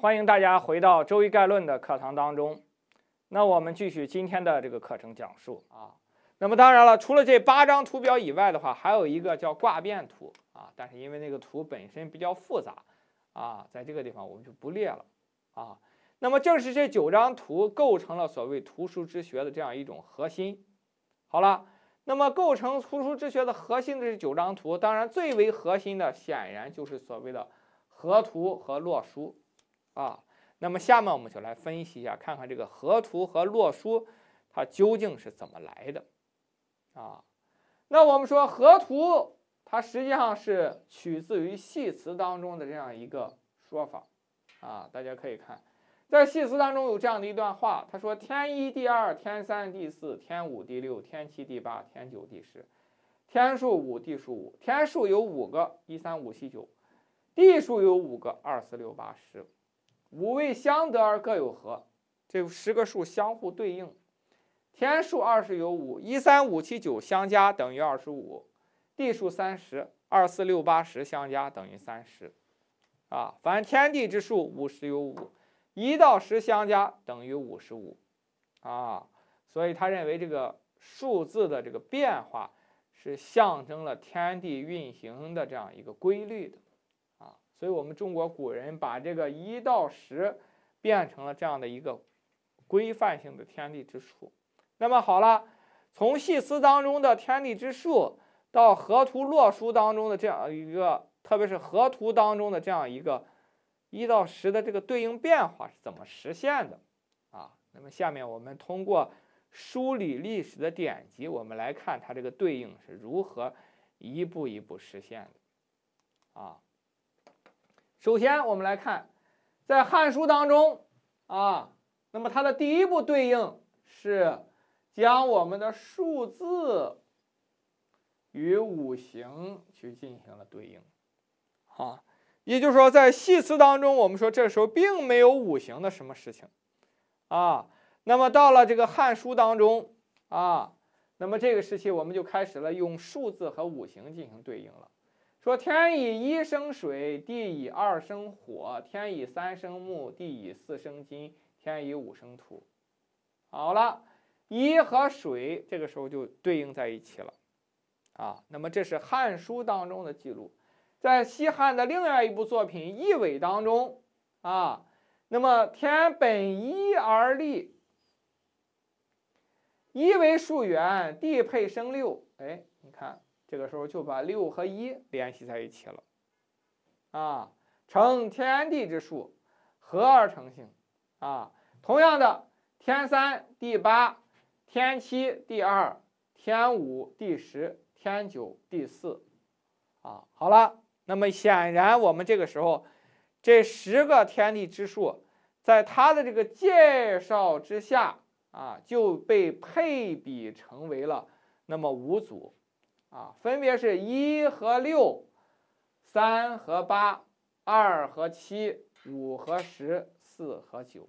欢迎大家回到《周一概论》的课堂当中，那我们继续今天的这个课程讲述啊。那么当然了，除了这八张图表以外的话，还有一个叫挂变图啊，但是因为那个图本身比较复杂啊，在这个地方我们就不列了啊。那么正是这九张图构成了所谓图书之学的这样一种核心。好了，那么构成图书之学的核心的这九张图，当然最为核心的显然就是所谓的河图和洛书。啊，那么下面我们就来分析一下，看看这个河图和洛书它究竟是怎么来的啊？那我们说河图它实际上是取自于戏词当中的这样一个说法啊。大家可以看，在戏词当中有这样的一段话，他说：“天一地二，天三地四，天五地六，天七地八，天九地十。天数五，地数五。天数有五个，一三五七九；地数有五个，二四六八十。”五位相得而各有合，这十个数相互对应。天数二十有五，一三五七九相加等于二十五；地数三十二四六八十相加等于三十。啊，凡天地之数五十有五，一到十相加等于五十五。啊，所以他认为这个数字的这个变化是象征了天地运行的这样一个规律的。所以，我们中国古人把这个一到十变成了这样的一个规范性的天地之数。那么，好了，从细丝当中的天地之数到河图洛书当中的这样一个，特别是河图当中的这样一个一到十的这个对应变化是怎么实现的啊？那么，下面我们通过梳理历史的典籍，我们来看它这个对应是如何一步一步实现的啊。首先，我们来看，在《汉书》当中啊，那么它的第一步对应是将我们的数字与五行去进行了对应，啊，也就是说，在《系辞》当中，我们说这时候并没有五行的什么事情啊。那么到了这个《汉书》当中啊，那么这个时期我们就开始了用数字和五行进行对应了。说天以一生水，地以二生火，天以三生木，地以四生金，天以五生土。好了，一和水这个时候就对应在一起了，啊，那么这是《汉书》当中的记录，在西汉的另外一部作品《易纬》当中，啊，那么天本一而立，一为数元，地配生六，哎，你看。这个时候就把六和一联系在一起了，啊，成天地之数，合而成性，啊，同样的，天三地八，天七地二，天五地十，天九地四，啊，好了，那么显然我们这个时候这十个天地之数，在他的这个介绍之下啊，就被配比成为了那么五组。啊，分别是：一和六，三和八，二和七，五和十，四和九。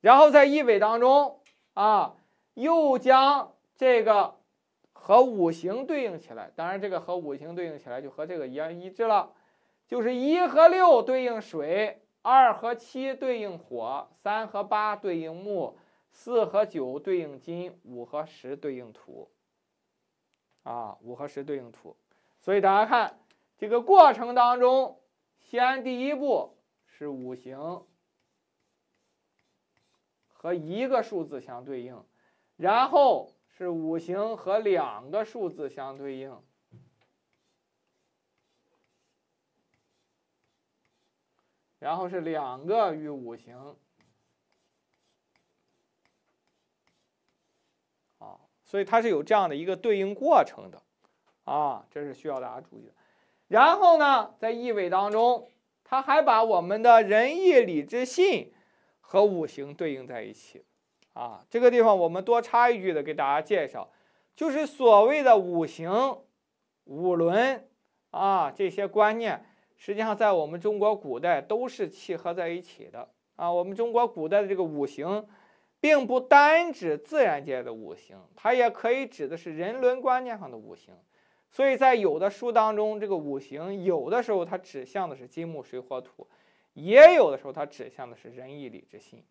然后在易尾当中啊，又将这个和五行对应起来。当然，这个和五行对应起来就和这个一样一致了，就是一和六对应水，二和七对应火，三和八对应木，四和九对应金，五和十对应土。啊，五和十对应图，所以大家看这个过程当中，先第一步是五行和一个数字相对应，然后是五行和两个数字相对应，然后是两个与五行。所以它是有这样的一个对应过程的，啊，这是需要大家注意的。然后呢，在易味当中，它还把我们的仁义礼智信和五行对应在一起，啊，这个地方我们多插一句的给大家介绍，就是所谓的五行、五伦啊这些观念，实际上在我们中国古代都是契合在一起的啊，我们中国古代的这个五行。并不单指自然界的五行，它也可以指的是人伦观念上的五行。所以在有的书当中，这个五行有的时候它指向的是金木水火土，也有的时候它指向的是仁义礼智信。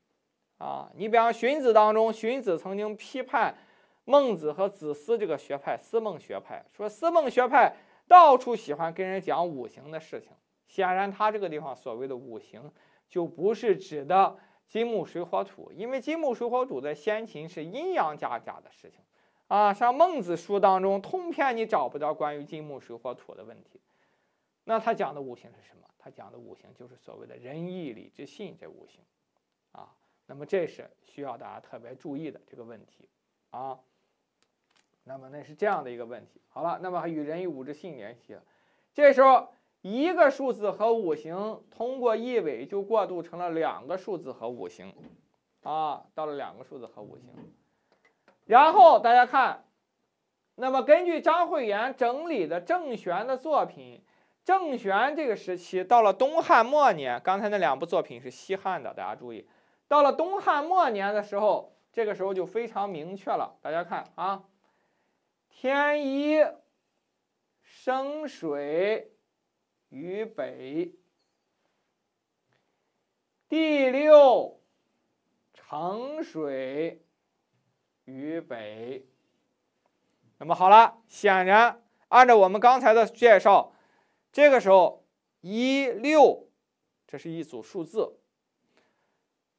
啊，你比方荀子当中，荀子曾经批判孟子和子思这个学派，思孟学派说思孟学派到处喜欢跟人讲五行的事情。显然，他这个地方所谓的五行就不是指的。金木水火土，因为金木水火土在先秦是阴阳家家的事情啊。像《孟子》书当中，通篇你找不到关于金木水火土的问题。那他讲的五行是什么？他讲的五行就是所谓的仁义礼智信这五行啊。那么这是需要大家特别注意的这个问题啊。那么那是这样的一个问题。好了，那么与仁义武智信联系，这时候。一个数字和五行通过一尾就过渡成了两个数字和五行，啊，到了两个数字和五行。然后大家看，那么根据张惠言整理的郑玄的作品，郑玄这个时期到了东汉末年。刚才那两部作品是西汉的，大家注意，到了东汉末年的时候，这个时候就非常明确了。大家看啊，天一生水。于北，第六，成水，于北。那么好了，显然按照我们刚才的介绍，这个时候一六，这是一组数字。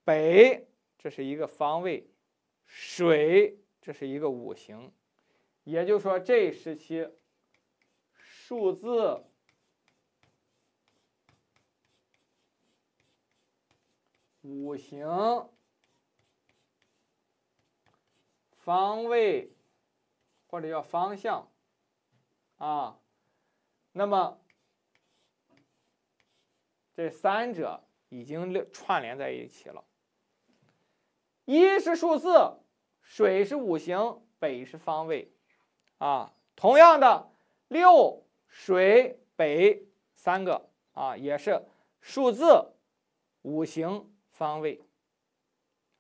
北，这是一个方位；水，这是一个五行。也就是说，这一时期数字。五行方位或者叫方向啊，那么这三者已经串联在一起了。一是数字，水是五行，北是方位啊。同样的，六水北三个啊也是数字，五行。方位，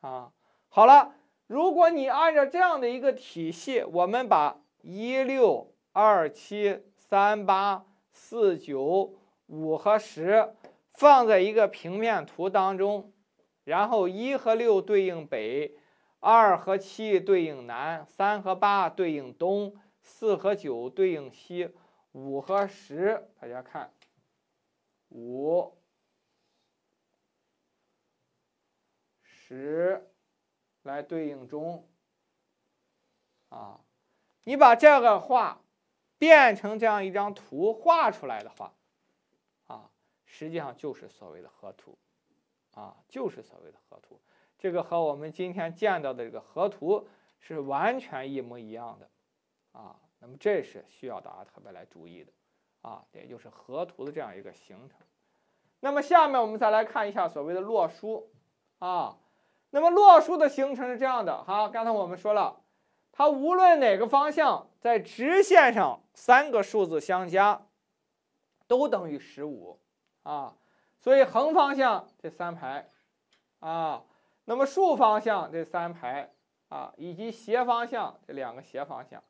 啊，好了，如果你按照这样的一个体系，我们把一六二七三八四九五和十放在一个平面图当中，然后一和六对应北，二和七对应南，三和八对应东，四和九对应西，五和十大家看五。十来对应中。啊，你把这个画变成这样一张图画出来的话，啊，实际上就是所谓的河图，啊，就是所谓的河图。这个和我们今天见到的这个河图是完全一模一样的，啊，那么这是需要大家特别来注意的，啊，也就是河图的这样一个形成。那么下面我们再来看一下所谓的洛书，啊。那么洛数的形成是这样的哈，刚才我们说了，它无论哪个方向在直线上三个数字相加，都等于十五啊，所以横方向这三排啊，那么竖方向这三排啊，以及斜方向这两个斜方向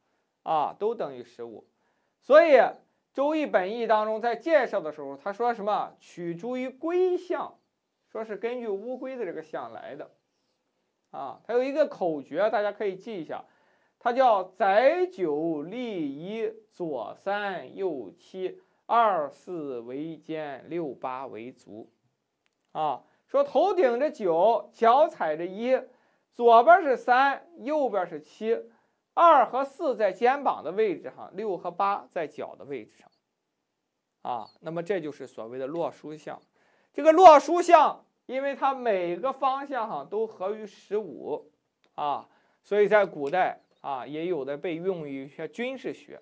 啊，都等于十五。所以《周易》本意当中在介绍的时候，他说什么取诸于龟象，说是根据乌龟的这个象来的。啊，它有一个口诀，大家可以记一下，它叫“载九立一，左三右七，二四为肩，六八为足”。啊，说头顶着九，脚踩着一，左边是三，右边是七，二和四在肩膀的位置上，六和八在脚的位置上。啊，那么这就是所谓的洛书象，这个洛书象。因为它每个方向上都合于十五，啊，所以在古代啊，也有的被用于一些军事学，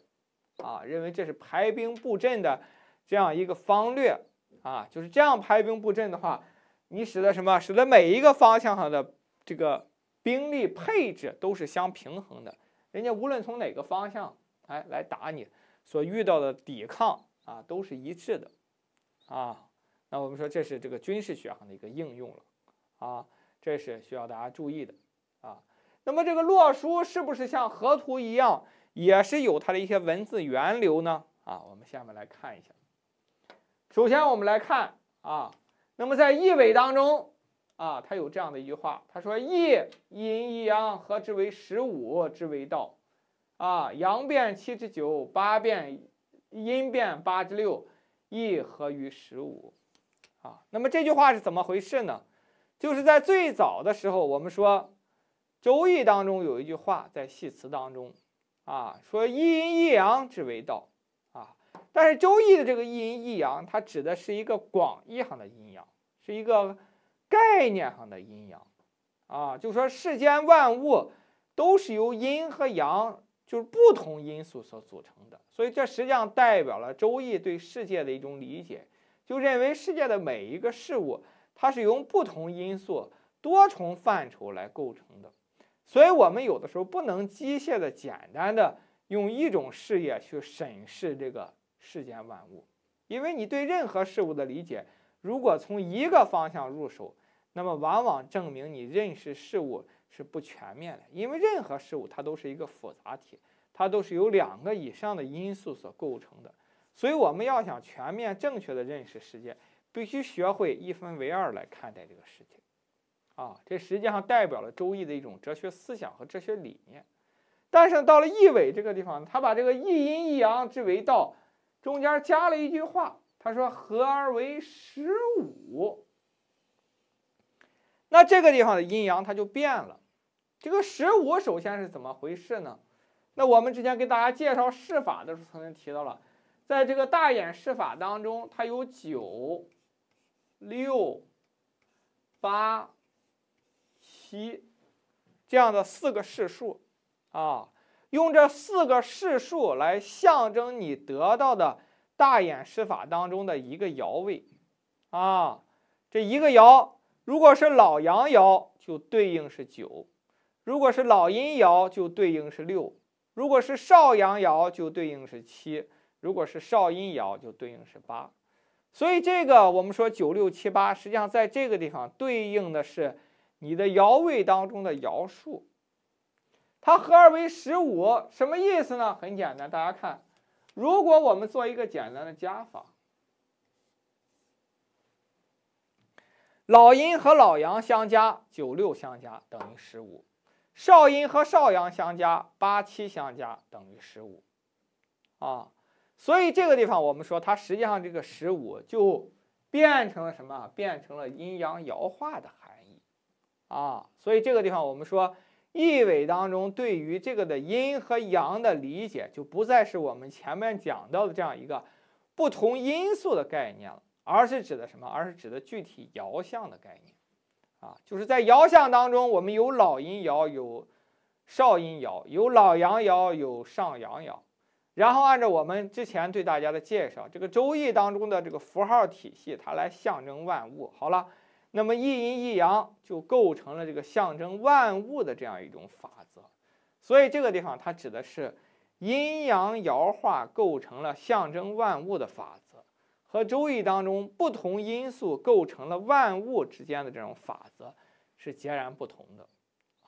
啊，认为这是排兵布阵的这样一个方略，啊，就是这样排兵布阵的话，你使得什么？使得每一个方向上的这个兵力配置都是相平衡的。人家无论从哪个方向，哎，来打你所遇到的抵抗啊，都是一致的，啊。那我们说这是这个军事学上的一个应用了，啊，这是需要大家注意的，啊，那么这个洛书是不是像河图一样，也是有它的一些文字源流呢？啊，我们下面来看一下。首先我们来看啊，那么在易纬当中，啊，它有这样的一句话，他说：易阴一阳和之为十五之为道，啊，阳变七之九，八变阴变八之六，易合于十五。啊，那么这句话是怎么回事呢？就是在最早的时候，我们说《周易》当中有一句话在系辞当中，啊，说“一阴一阳之为道”，啊，但是《周易》的这个一阴一阳，它指的是一个广义上的阴阳，是一个概念上的阴阳，啊，就说世间万物都是由阴和阳，就是不同因素所组成的，所以这实际上代表了《周易》对世界的一种理解。就认为世界的每一个事物，它是由不同因素、多重范畴来构成的，所以，我们有的时候不能机械的、简单的用一种视野去审视这个世间万物，因为你对任何事物的理解，如果从一个方向入手，那么往往证明你认识事物是不全面的，因为任何事物它都是一个复杂体，它都是由两个以上的因素所构成的。所以我们要想全面正确的认识世界，必须学会一分为二来看待这个世界，啊，这实际上代表了周易的一种哲学思想和哲学理念。但是到了易纬这个地方，他把这个一阴一阳之为道，中间加了一句话，他说合而为十五。那这个地方的阴阳它就变了。这个十五首先是怎么回事呢？那我们之前给大家介绍释法的时候曾经提到了。在这个大衍示法当中，它有九、六、八、七这样的四个筮数啊，用这四个筮数来象征你得到的大衍示法当中的一个爻位啊。这一个爻，如果是老阳爻，就对应是九；如果是老阴爻，就对应是六；如果是少阳爻，就对应是七。如果是少阴爻，就对应是八，所以这个我们说九六七八，实际上在这个地方对应的是你的爻位当中的爻数，它合二为十五，什么意思呢？很简单，大家看，如果我们做一个简单的加法，老阴和老阳相加，九六相加等于十五；少阴和少阳相加，八七相加等于十五，啊。所以这个地方，我们说它实际上这个十五就变成了什么？变成了阴阳爻化的含义啊！所以这个地方，我们说易纬当中对于这个的阴和阳的理解，就不再是我们前面讲到的这样一个不同因素的概念了，而是指的什么？而是指的具体爻象的概念啊！就是在爻象当中，我们有老阴爻，有少阴爻，有老阳爻，有上阳爻。然后按照我们之前对大家的介绍，这个《周易》当中的这个符号体系，它来象征万物。好了，那么一阴一阳就构成了这个象征万物的这样一种法则。所以这个地方它指的是阴阳爻化构成了象征万物的法则，和《周易》当中不同因素构成了万物之间的这种法则是截然不同的。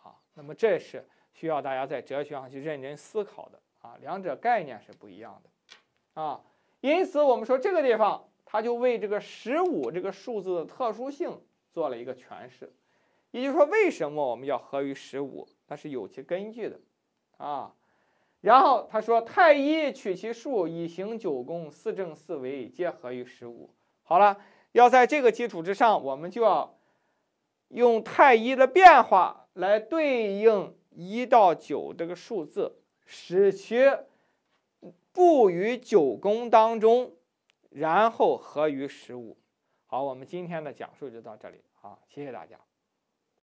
啊，那么这是需要大家在哲学上去认真思考的。啊，两者概念是不一样的，啊，因此我们说这个地方，它就为这个十五这个数字的特殊性做了一个诠释，也就是说，为什么我们要合于十五，它是有其根据的，啊，然后他说：“太一取其数，以行九宫，四正四维，皆合于十五。”好了，要在这个基础之上，我们就要用太一的变化来对应一到九这个数字。使其步于九宫当中，然后合于十五。好，我们今天的讲述就到这里。好，谢谢大家。